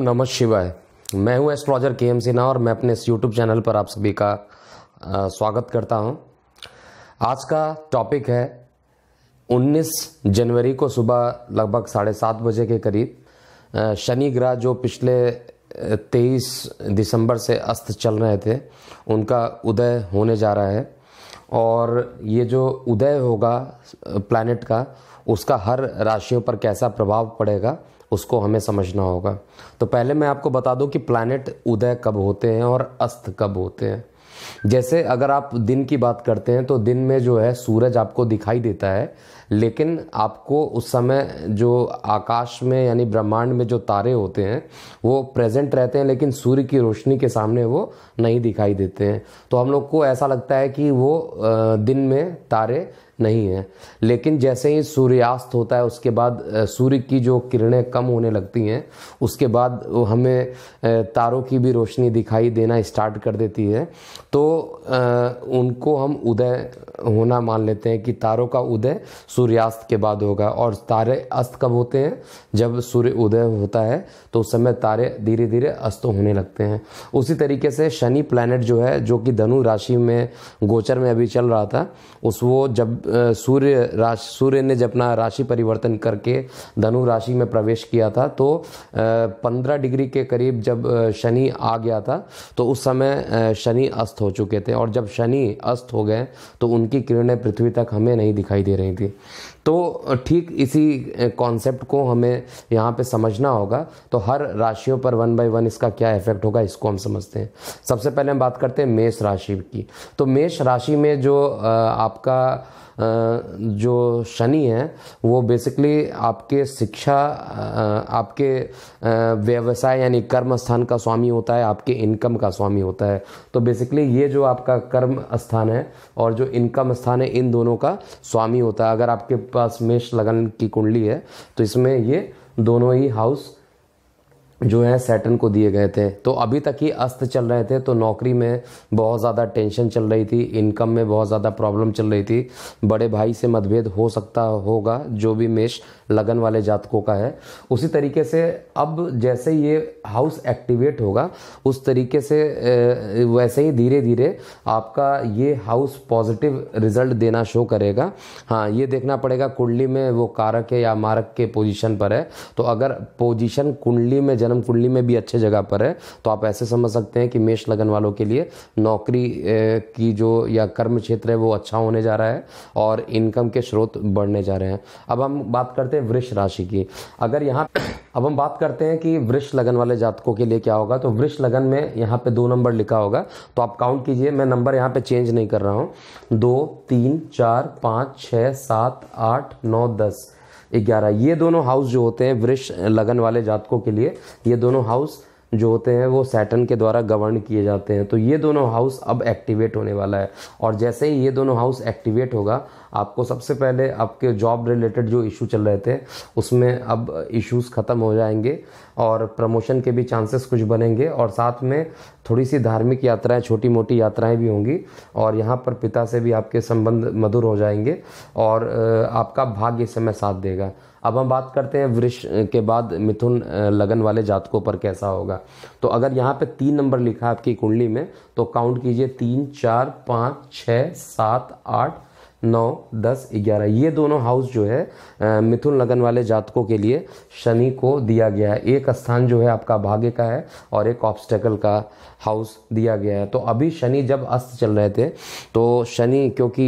नमस् नमः शिवाय मैं हूं एस्ट्रोलॉजर के एम सिन्हा और मैं अपने इस यूट्यूब चैनल पर आप सभी का स्वागत करता हूं आज का टॉपिक है 19 जनवरी को सुबह लगभग साढ़े सात बजे के करीब शनि ग्रह जो पिछले 23 दिसंबर से अस्त चल रहे थे उनका उदय होने जा रहा है और ये जो उदय होगा प्लानट का उसका हर राशियों पर कैसा प्रभाव पड़ेगा उसको हमें समझना होगा तो पहले मैं आपको बता दूं कि प्लानट उदय कब होते हैं और अस्त कब होते हैं जैसे अगर आप दिन की बात करते हैं तो दिन में जो है सूरज आपको दिखाई देता है लेकिन आपको उस समय जो आकाश में यानी ब्रह्मांड में जो तारे होते हैं वो प्रेजेंट रहते हैं लेकिन सूर्य की रोशनी के सामने वो नहीं दिखाई देते हैं तो हम लोग को ऐसा लगता है कि वो दिन में तारे नहीं है लेकिन जैसे ही सूर्यास्त होता है उसके बाद सूर्य की जो किरणें कम होने लगती हैं उसके बाद हमें तारों की भी रोशनी दिखाई देना स्टार्ट कर देती है तो उनको हम उदय होना मान लेते हैं कि तारों का उदय सूर्यास्त के बाद होगा और तारे अस्त कब होते हैं जब सूर्य उदय होता है तो उस समय तारे धीरे धीरे अस्त होने लगते हैं उसी तरीके से शनि प्लानट जो है जो कि धनु राशि में गोचर में अभी चल रहा था उस वो जब सूर्य राशि सूर्य ने जब अपना राशि परिवर्तन करके धनु राशि में प्रवेश किया था तो पंद्रह डिग्री के करीब जब शनि आ गया था तो उस समय शनि अस्त हो चुके थे और जब शनि अस्त हो गए तो उनकी किरणें पृथ्वी तक हमें नहीं दिखाई दे रही थी तो ठीक इसी कॉन्सेप्ट को हमें यहाँ पे समझना होगा तो हर राशियों पर वन बाय वन इसका क्या इफेक्ट होगा इसको हम समझते हैं सबसे पहले हम बात करते हैं मेष राशि की तो मेष राशि में जो आपका जो शनि है वो बेसिकली आपके शिक्षा आपके व्यवसाय यानी कर्म स्थान का स्वामी होता है आपके इनकम का स्वामी होता है तो बेसिकली ये जो आपका कर्म स्थान है और जो इनकम स्थान है इन दोनों का स्वामी होता है अगर आपके पास मेष लगन की कुंडली है तो इसमें ये दोनों ही हाउस जो है सैटन को दिए गए थे तो अभी तक ही अस्त चल रहे थे तो नौकरी में बहुत ज़्यादा टेंशन चल रही थी इनकम में बहुत ज़्यादा प्रॉब्लम चल रही थी बड़े भाई से मतभेद हो सकता होगा जो भी मेष लगन वाले जातकों का है उसी तरीके से अब जैसे ये हाउस एक्टिवेट होगा उस तरीके से वैसे ही धीरे धीरे आपका ये हाउस पॉजिटिव रिजल्ट देना शो करेगा हाँ ये देखना पड़ेगा कुंडली में वो कारक है या मारक के पोजिशन पर है तो अगर पोजिशन कुंडली में जन जन्म कुंडली में भी अच्छे जगह पर है तो आप ऐसे समझ सकते हैं कि मेष लगन वालों के लिए नौकरी की जो या कर्म क्षेत्र है वो अच्छा होने जा रहा है और इनकम के स्रोत बढ़ने जा रहे हैं अब हम बात करते हैं वृक्ष राशि की अगर यहाँ अब हम बात करते हैं कि वृक्ष लगन वाले जातकों के लिए क्या होगा तो वृक्ष लगन में यहाँ पे दो नंबर लिखा होगा तो आप काउंट कीजिए मैं नंबर यहाँ पे चेंज नहीं कर रहा हूँ दो तीन चार पाँच छः सात आठ नौ दस ग्यारह ये दोनों हाउस जो होते हैं वृक्ष लगन वाले जातकों के लिए ये दोनों हाउस जो होते हैं वो सैटन के द्वारा गवर्न किए जाते हैं तो ये दोनों हाउस अब एक्टिवेट होने वाला है और जैसे ही ये दोनों हाउस एक्टिवेट होगा आपको सबसे पहले आपके जॉब रिलेटेड जो इशू चल रहे थे उसमें अब इश्यूज ख़त्म हो जाएंगे और प्रमोशन के भी चांसेस कुछ बनेंगे और साथ में थोड़ी सी धार्मिक यात्राएं छोटी मोटी यात्राएं भी होंगी और यहाँ पर पिता से भी आपके संबंध मधुर हो जाएंगे और आपका भाग्य समय साथ देगा अब हम बात करते हैं वृष के बाद मिथुन लगन वाले जातकों पर कैसा होगा तो अगर यहाँ पे तीन नंबर लिखा है आपकी कुंडली में तो काउंट कीजिए तीन चार पाँच छः सात आठ नौ दस ग्यारह ये दोनों हाउस जो है मिथुन लगन वाले जातकों के लिए शनि को दिया गया है एक स्थान जो है आपका भाग्य का है और एक ऑब्स्टेकल का हाउस दिया गया है तो अभी शनि जब अस्त चल रहे थे तो शनि क्योंकि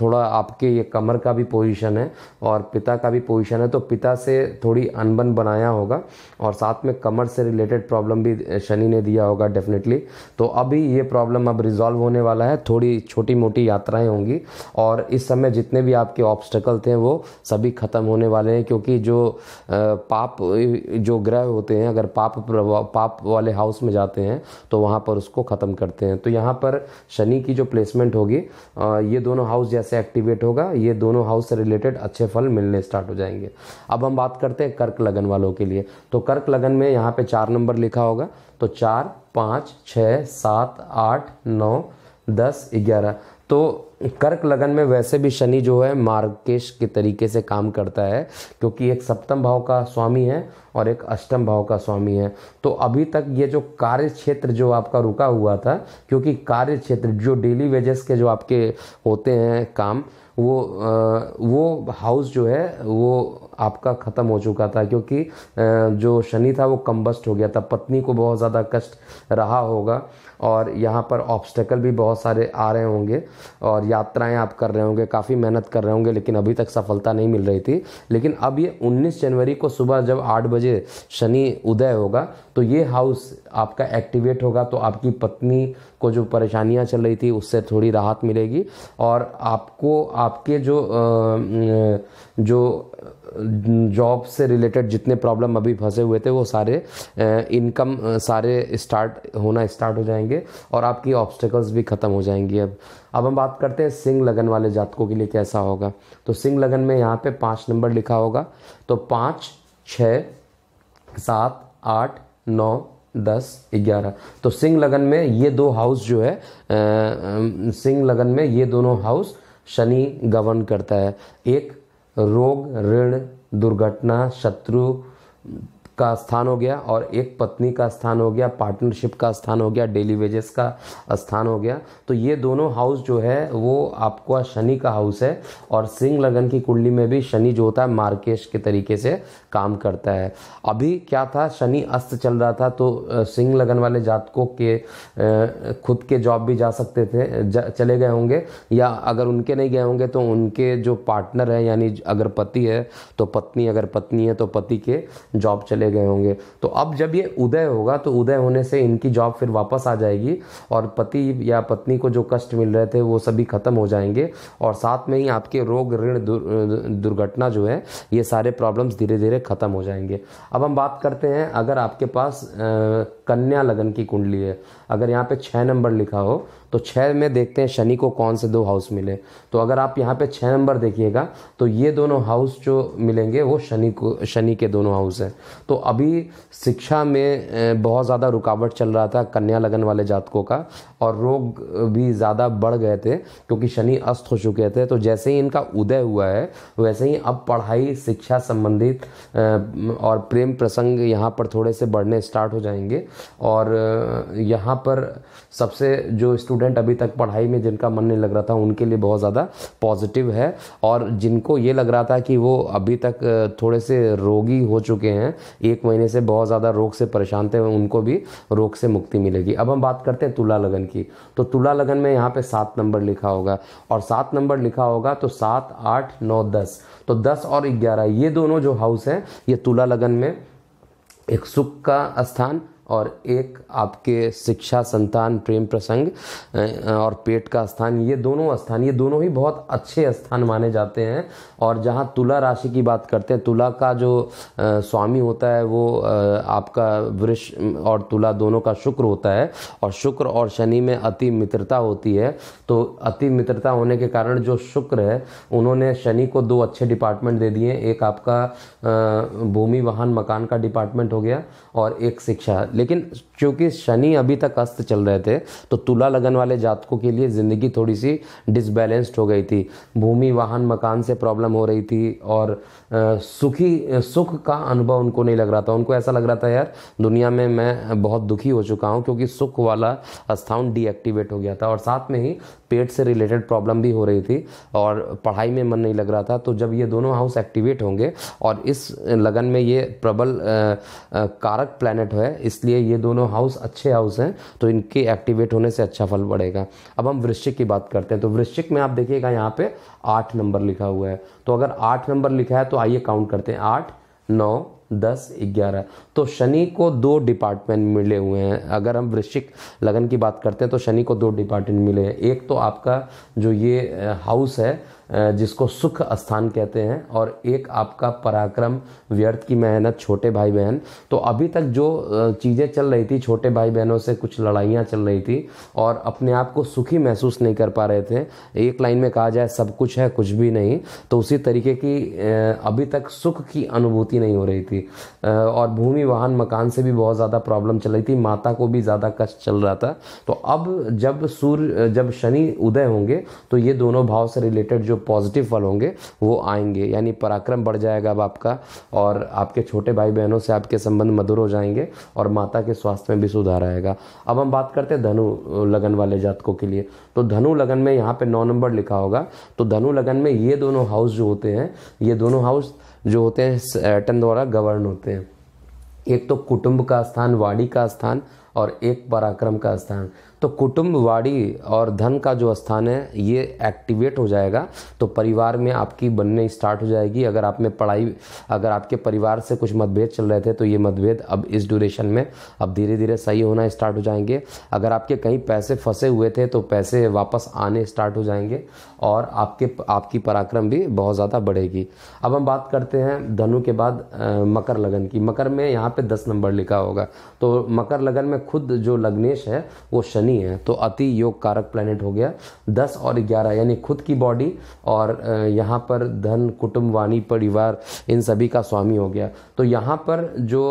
थोड़ा आपके ये कमर का भी पोजीशन है और पिता का भी पोजीशन है तो पिता से थोड़ी अनबन बनाया होगा और साथ में कमर से रिलेटेड प्रॉब्लम भी शनि ने दिया होगा डेफिनेटली तो अभी ये प्रॉब्लम अब रिजॉल्व होने वाला है थोड़ी छोटी मोटी यात्राएँ होंगी और और इस समय जितने भी आपके ऑब्स्टकल थे वो सभी ख़त्म होने वाले हैं क्योंकि जो पाप जो ग्रह होते हैं अगर पाप पाप वाले हाउस में जाते हैं तो वहाँ पर उसको ख़त्म करते हैं तो यहाँ पर शनि की जो प्लेसमेंट होगी ये दोनों हाउस जैसे एक्टिवेट होगा ये दोनों हाउस से रिलेटेड अच्छे फल मिलने स्टार्ट हो जाएंगे अब हम बात करते हैं कर्क लगन वालों के लिए तो कर्क लगन में यहाँ पे चार नंबर लिखा होगा तो चार पाँच छः सात आठ नौ दस ग्यारह तो कर्क लगन में वैसे भी शनि जो है मार्गकेश के तरीके से काम करता है क्योंकि एक सप्तम भाव का स्वामी है और एक अष्टम भाव का स्वामी है तो अभी तक ये जो कार्य क्षेत्र जो आपका रुका हुआ था क्योंकि कार्य क्षेत्र जो डेली वेजेस के जो आपके होते हैं काम वो वो हाउस जो है वो आपका ख़त्म हो चुका था क्योंकि जो शनि था वो कम्बस्ट हो गया था पत्नी को बहुत ज़्यादा कष्ट रहा होगा और यहाँ पर ऑब्स्टेकल भी बहुत सारे आ रहे होंगे और यात्राएं आप कर रहे होंगे काफ़ी मेहनत कर रहे होंगे लेकिन अभी तक सफलता नहीं मिल रही थी लेकिन अब ये 19 जनवरी को सुबह जब 8 बजे शनि उदय होगा तो ये हाउस आपका एक्टिवेट होगा तो आपकी पत्नी को जो परेशानियां चल रही थी उससे थोड़ी राहत मिलेगी और आपको आपके जो जो जॉब से रिलेटेड जितने प्रॉब्लम अभी फंसे हुए थे वो सारे इनकम सारे स्टार्ट होना स्टार्ट हो जाएंगे और आपकी ऑब्स्टिकल्स भी ख़त्म हो जाएंगी अब अब हम बात करते हैं सिंह लगन वाले जातकों के लिए कैसा होगा तो सिंह लगन में यहाँ पे पाँच नंबर लिखा होगा तो पाँच छ सात आठ नौ दस ग्यारह तो सिंह लगन में ये दो हाउस जो है सिंह लगन में ये दोनों हाउस शनि गवर्न करता है एक रोग ऋण दुर्घटना शत्रु का स्थान हो गया और एक पत्नी का स्थान हो गया पार्टनरशिप का स्थान हो गया डेली वेजेस का स्थान हो गया तो ये दोनों हाउस जो है वो आपका शनि का हाउस है और सिंह लगन की कुंडली में भी शनि जो होता है मार्केश के तरीके से काम करता है अभी क्या था शनि अस्त चल रहा था तो सिंह लगन वाले जातकों के खुद के जॉब भी जा सकते थे चले गए होंगे या अगर उनके नहीं गए होंगे तो उनके जो पार्टनर है यानी अगर पति है तो पत्नी अगर पत्नी है तो पति के जॉब चले चले गए होंगे तो अब जब ये उदय होगा तो उदय होने से इनकी जॉब फिर वापस आ जाएगी और पति या पत्नी को जो कष्ट मिल रहे थे वो सभी ख़त्म हो जाएंगे और साथ में ही आपके रोग ऋण दुर्घटना जो है ये सारे प्रॉब्लम्स धीरे धीरे ख़त्म हो जाएंगे अब हम बात करते हैं अगर आपके पास कन्या लगन की कुंडली है अगर यहाँ पे छः नंबर लिखा हो तो छः में देखते हैं शनि को कौन से दो हाउस मिले तो अगर आप यहाँ पे छः नंबर देखिएगा तो ये दोनों हाउस जो मिलेंगे वो शनि को शनि के दोनों हाउस हैं तो अभी शिक्षा में बहुत ज़्यादा रुकावट चल रहा था कन्या लगन वाले जातकों का और रोग भी ज़्यादा बढ़ गए थे क्योंकि शनि अस्त हो चुके थे तो जैसे ही इनका उदय हुआ है वैसे ही अब पढ़ाई शिक्षा संबंधित और प्रेम प्रसंग यहाँ पर थोड़े से बढ़ने स्टार्ट हो जाएंगे और यहाँ पर सबसे जो स्टूडेंट स्टूडेंट अभी तक पढ़ाई में जिनका मन नहीं लग रहा था उनके लिए बहुत ज़्यादा पॉजिटिव है और जिनको ये लग रहा था कि वो अभी तक थोड़े से रोगी हो चुके हैं एक महीने से बहुत ज़्यादा रोग से परेशान थे उनको भी रोग से मुक्ति मिलेगी अब हम बात करते हैं तुला लगन की तो तुला लगन में यहाँ पे सात नंबर लिखा होगा और सात नंबर लिखा होगा तो सात आठ नौ दस तो दस और ग्यारह ये दोनों जो हाउस हैं ये तुला लगन में एक सुख का स्थान और एक आपके शिक्षा संतान प्रेम प्रसंग और पेट का स्थान ये दोनों स्थान ये दोनों ही बहुत अच्छे स्थान माने जाते हैं और जहाँ तुला राशि की बात करते हैं तुला का जो स्वामी होता है वो आपका वृक्ष और तुला दोनों का शुक्र होता है और शुक्र और शनि में अति मित्रता होती है तो अति मित्रता होने के कारण जो शुक्र है उन्होंने शनि को दो अच्छे डिपार्टमेंट दे दिए एक आपका भूमि वाहन मकान का डिपार्टमेंट हो गया और एक शिक्षा लेकिन क्योंकि शनि अभी तक अस्त चल रहे थे तो तुला लगन वाले जातकों के लिए ज़िंदगी थोड़ी सी डिसबैलेंस्ड हो गई थी भूमि वाहन मकान से प्रॉब्लम हो रही थी और सुखी सुख का अनुभव उनको नहीं लग रहा था उनको ऐसा लग रहा था यार दुनिया में मैं बहुत दुखी हो चुका हूँ क्योंकि सुख वाला स्थान डीएक्टिवेट हो गया था और साथ में ही पेट से रिलेटेड प्रॉब्लम भी हो रही थी और पढ़ाई में मन नहीं लग रहा था तो जब ये दोनों हाउस एक्टिवेट होंगे और इस लगन में ये प्रबल कारक प्लानट है इसलिए ये दोनों हाउस अच्छे हाउस हैं तो इनके एक्टिवेट होने से अच्छा फल बढ़ेगा अब हम वृश्चिक की बात करते हैं तो वृश्चिक में आप देखिएगा यहाँ पे आठ नंबर लिखा हुआ है तो अगर आठ नंबर लिखा है तो आइए काउंट करते हैं आठ नौ दस ग्यारह तो शनि को दो डिपार्टमेंट मिले हुए हैं अगर हम वृश्चिक लगन की बात करते हैं तो शनि को दो डिपार्टमेंट मिले हैं एक तो आपका जो ये हाउस है जिसको सुख स्थान कहते हैं और एक आपका पराक्रम व्यर्थ की मेहनत छोटे भाई बहन तो अभी तक जो चीज़ें चल रही थी छोटे भाई बहनों से कुछ लड़ाइयाँ चल रही थी और अपने आप को सुखी महसूस नहीं कर पा रहे थे एक लाइन में कहा जाए सब कुछ है कुछ भी नहीं तो उसी तरीके की अभी तक सुख की अनुभूति नहीं हो रही थी और भूमि वाहन मकान से भी बहुत ज़्यादा प्रॉब्लम चल रही थी माता को भी ज़्यादा कष्ट चल रहा था तो अब जब सूर्य जब शनि उदय होंगे तो ये दोनों भाव से रिलेटेड जो पॉजिटिव फल होंगे वो आएंगे यानी पराक्रम बढ़ जाएगा अब आपका और आपके छोटे भाई बहनों से आपके संबंध मधुर हो जाएंगे और माता के स्वास्थ्य में भी सुधार आएगा अब हम बात करते हैं धनु लगन वाले जातकों के लिए तो धनु लगन में यहाँ पे नौ नंबर लिखा होगा तो धनु लगन में ये दोनों हाउस जो होते हैं ये दोनों हाउस जो होते हैं सैटन द्वारा गवर्न होते हैं एक तो कुटुंब का स्थान वाणी का स्थान और एक पराक्रम का स्थान तो कुटुंब वाड़ी और धन का जो स्थान है ये एक्टिवेट हो जाएगा तो परिवार में आपकी बनने स्टार्ट हो जाएगी अगर आप में पढ़ाई अगर आपके परिवार से कुछ मतभेद चल रहे थे तो ये मतभेद अब इस ड्यूरेशन में अब धीरे धीरे सही होना स्टार्ट हो जाएंगे अगर आपके कहीं पैसे फंसे हुए थे तो पैसे वापस आने स्टार्ट हो जाएंगे और आपके आपकी पराक्रम भी बहुत ज़्यादा बढ़ेगी अब हम बात करते हैं धनु के बाद मकर लगन की मकर में यहाँ पे दस नंबर लिखा होगा तो मकर लगन में खुद जो लग्नेश है वो शनि यानी है तो अति योग कारक प्लैनेट हो गया दस और ग्यारह यानी खुद की बॉडी और यहाँ पर धन कुटुंब वाणी परिवार इन सभी का स्वामी हो गया तो यहाँ पर जो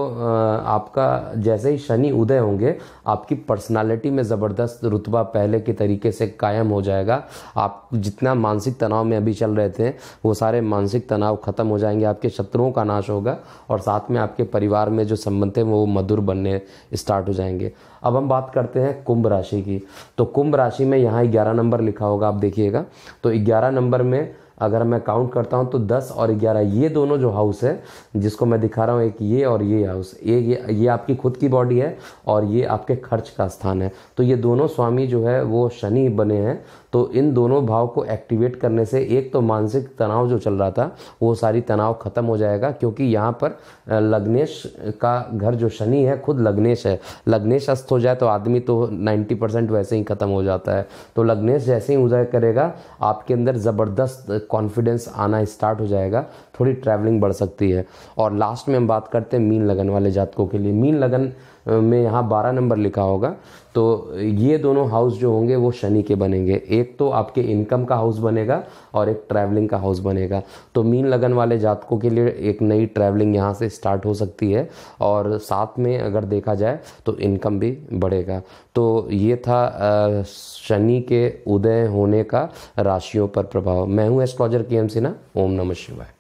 आपका जैसे ही शनि उदय होंगे आपकी पर्सनालिटी में ज़बरदस्त रुतबा पहले के तरीके से कायम हो जाएगा आप जितना मानसिक तनाव में अभी चल रहे थे वो सारे मानसिक तनाव खत्म हो जाएंगे आपके शत्रुओं का नाश होगा और साथ में आपके परिवार में जो संबंध हैं वो मधुर बनने स्टार्ट हो जाएंगे अब हम बात करते हैं कुंभ राशि की तो कुंभ राशि में यहाँ ग्यारह नंबर लिखा होगा आप देखिएगा तो ग्यारह नंबर में अगर मैं काउंट करता हूँ तो दस और ग्यारह ये दोनों जो हाउस है जिसको मैं दिखा रहा हूँ एक ये और ये हाउस ये ये ये आपकी खुद की बॉडी है और ये आपके खर्च का स्थान है तो ये दोनों स्वामी जो है वो शनि बने हैं तो इन दोनों भाव को एक्टिवेट करने से एक तो मानसिक तनाव जो चल रहा था वो सारी तनाव खत्म हो जाएगा क्योंकि यहाँ पर लग्नेश का घर जो शनि है खुद लग्नेश है लग्नेश अस्त हो जाए तो आदमी तो 90 परसेंट वैसे ही ख़त्म हो जाता है तो लग्नेश जैसे ही उदय करेगा आपके अंदर ज़बरदस्त कॉन्फिडेंस आना स्टार्ट हो जाएगा थोड़ी ट्रैवलिंग बढ़ सकती है और लास्ट में हम बात करते हैं मीन लगन वाले जातकों के लिए मीन लगन में यहाँ बारह नंबर लिखा होगा तो ये दोनों हाउस जो होंगे वो शनि के बनेंगे एक तो आपके इनकम का हाउस बनेगा और एक ट्रैवलिंग का हाउस बनेगा तो मीन लगन वाले जातकों के लिए एक नई ट्रैवलिंग यहाँ से स्टार्ट हो सकती है और साथ में अगर देखा जाए तो इनकम भी बढ़ेगा तो ये था शनि के उदय होने का राशियों पर प्रभाव मैं हूँ एस्ट्रॉजर के एम सिन्हा ओम नमः शिवाय